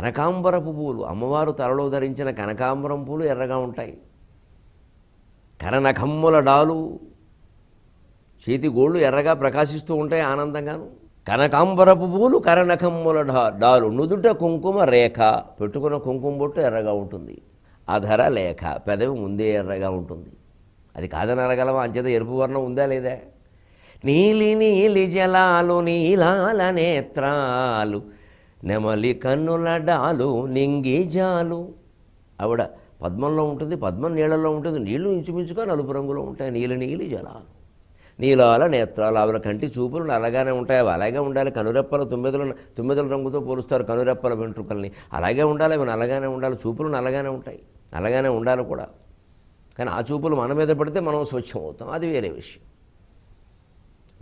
కనకాంబరపు పూలు అమ్మవారు తలలో ధరించిన కనకాంబరం పూలు ఎర్రగా ఉంటాయి కరనఖమ్ముల డాలు చేతి గోళ్ళు ఎర్రగా ప్రకాశిస్తూ ఉంటాయి ఆనందంగాను కనకాంబరపు పూలు కరనఖమ్ముల డా డాలు నుదుట కుంకుమ రేఖ పెట్టుకున్న కుంకుమ బొట్టు ఎర్రగా ఉంటుంది అధర లేఖ పెదవి ముందే ఎర్రగా ఉంటుంది అది కాదని అరగలవా అంచేత ఎరుపు వర్ణం ఉందా లేదా నీలి నీలి జలాలు నీలాల నేత్రాలు నెమలి కన్నులడాలు నింగి జాలు ఆవిడ పద్మంలో ఉంటుంది పద్మం నీళ్ళలో ఉంటుంది నీళ్లు ఇంచుమించుగా నలుపు రంగులో ఉంటాయి నీళ్ళు నీలి జలాలు నీలాల నేత్రాలు ఆవిడ కంటి చూపులు అలాగానే ఉంటాయి అవి అలాగే ఉండాలి కనురెప్పల తుమ్మెదల తుమ్మెదల రంగుతో పోలుస్తారు కనురెప్పల వెంట్రుకల్ని అలాగే ఉండాలి అవి నల్లగానే ఉండాలి చూపులు నల్లగానే ఉంటాయి అలాగానే ఉండాలి కూడా కానీ ఆ చూపులు మన మీద పడితే మనం స్వచ్ఛం అవుతాం అది వేరే విషయం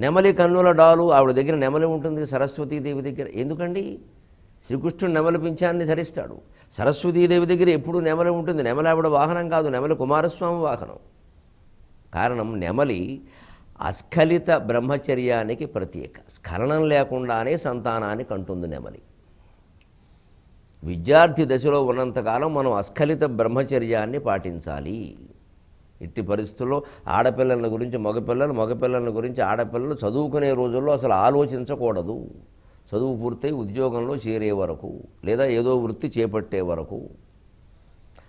నెమలి కన్నుల డాలు ఆవిడ దగ్గర నెమలి ఉంటుంది సరస్వతీదేవి దగ్గర ఎందుకండి శ్రీకృష్ణుడు నెమల పింఛాన్ని ధరిస్తాడు సరస్వతీదేవి దగ్గర ఎప్పుడు నెమల ఉంటుంది నెమల ఆవిడ వాహనం కాదు నెమల కుమారస్వామి వాహనం కారణం నెమలి అస్ఖలిత బ్రహ్మచర్యానికి ప్రత్యేక స్ఖలనం లేకుండానే సంతానానికి అంటుంది నెమలి విద్యార్థి దశలో ఉన్నంతకాలం మనం అస్ఖలిత బ్రహ్మచర్యాన్ని పాటించాలి ఇట్టి పరిస్థితుల్లో ఆడపిల్లల గురించి మగపిల్లలు మగపిల్లల గురించి ఆడపిల్లలు చదువుకునే రోజుల్లో అసలు ఆలోచించకూడదు చదువు పూర్తయి ఉద్యోగంలో చేరే వరకు లేదా ఏదో వృత్తి చేపట్టే వరకు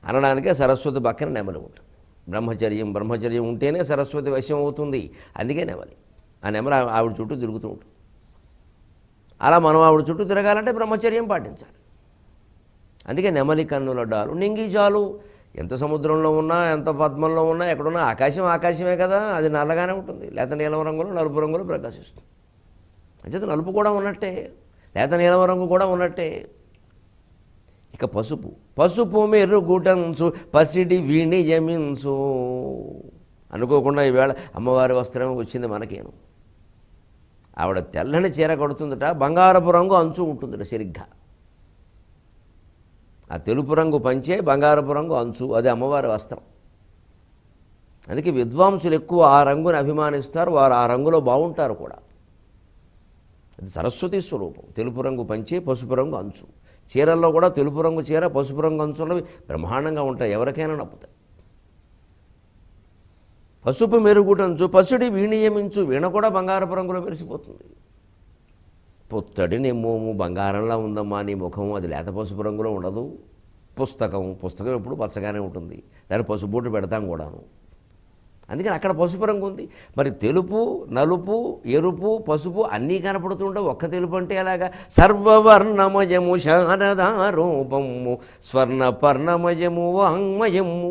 అనడానికే సరస్వతి పక్కన నెమలి ఉంటుంది బ్రహ్మచర్యం బ్రహ్మచర్యం ఉంటేనే సరస్వతి వశం అవుతుంది అందుకే నెమలి ఆ నెమలి ఆవిడ చుట్టూ తిరుగుతూ ఉంటుంది అలా మనం ఆవిడ చుట్టూ తిరగాలంటే బ్రహ్మచర్యం పాటించాలి అందుకే నెమలి కన్నుల డాలు నింగి చాలు ఎంత సముద్రంలో ఉన్నా ఎంత పద్మంలో ఉన్నా ఎక్కడున్నా ఆకాశం ఆకాశమే కదా అది నల్లగానే ఉంటుంది లేదా నీలం రంగులు నలుపు రంగులు ప్రకాశిస్తుంది అంచేత నలుపు కూడా ఉన్నట్టే లేత నీలం రంగు కూడా ఉన్నట్టే ఇక పసుపు పసుపు మెరుగుటంచు పసిడి వినియమించు అనుకోకుండా ఈవేళ అమ్మవారి వస్త్రం వచ్చింది మనకేను ఆవిడ తెల్లని చీర కడుతుందట బంగారపు రంగు అంచు ఉంటుందట సరిగ్గా ఆ తెలుపు రంగు పంచే బంగారపు రంగు అంచు అది అమ్మవారి వస్త్రం అందుకే విద్వాంసులు ఎక్కువ ఆ రంగుని అభిమానిస్తారు వారు ఆ రంగులో బాగుంటారు కూడా సరస్వతి స్వరూపం తెలుపు రంగు పంచి పసుపు రంగు అంచు చీరల్లో కూడా తెలుపు రంగు చీర పసుపు రంగు అంచులు బ్రహ్మాండంగా ఉంటాయి ఎవరికైనా నప్పుతాయి పసుపు మెరుగుటంచు పసుడి వీణియమించు వీణ కూడా బంగారపు రంగులో మెరిసిపోతుంది పుత్తడి నిమ్మోము బంగారంలా ఉందమ్మా నీ ముఖము అది లేత పసుపు రంగులో ఉండదు పుస్తకం పుస్తకం ఎప్పుడు పచ్చగానే ఉంటుంది దాన్ని పసుపు బూట పెడతాం కూడాను అందుకని అక్కడ పసుపు రంగు ఉంది మరి తెలుపు నలుపు ఎరుపు పసుపు అన్నీ కనపడుతుంటే ఒక్క తెలుపు అంటే ఎలాగా సర్వవర్ణమయము శారదారూపము స్వర్ణపర్ణమయము వాంగ్మయము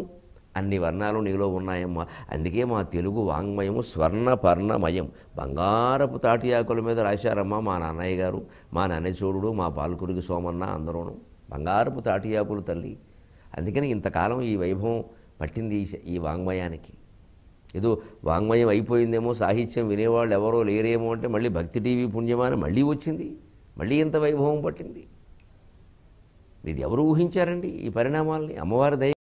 అన్ని వర్ణాలు నీలో ఉన్నాయమ్మా అందుకే మా తెలుగు వాంగ్మయము స్వర్ణపర్ణమయం బంగారపు తాటియాకుల మీద రాశారమ్మా మా నాన్నయ్య గారు మా నాన్నయ్య చూడు మా పాలకురికి సోమన్న అందరూను బంగారపు తాటియాకులు తల్లి అందుకని ఇంతకాలం ఈ వైభవం పట్టింది ఈ వాంగ్మయానికి ఏదో వాంగ్మయం అయిపోయిందేమో సాహిత్యం వినేవాళ్ళు ఎవరో లేరేమో అంటే మళ్ళీ భక్తి టీవీ పుణ్యమాన మళ్ళీ వచ్చింది మళ్ళీ ఇంత వైభవం పట్టింది ఇది ఎవరు ఊహించారండి ఈ పరిణామాల్ని అమ్మవారి దయ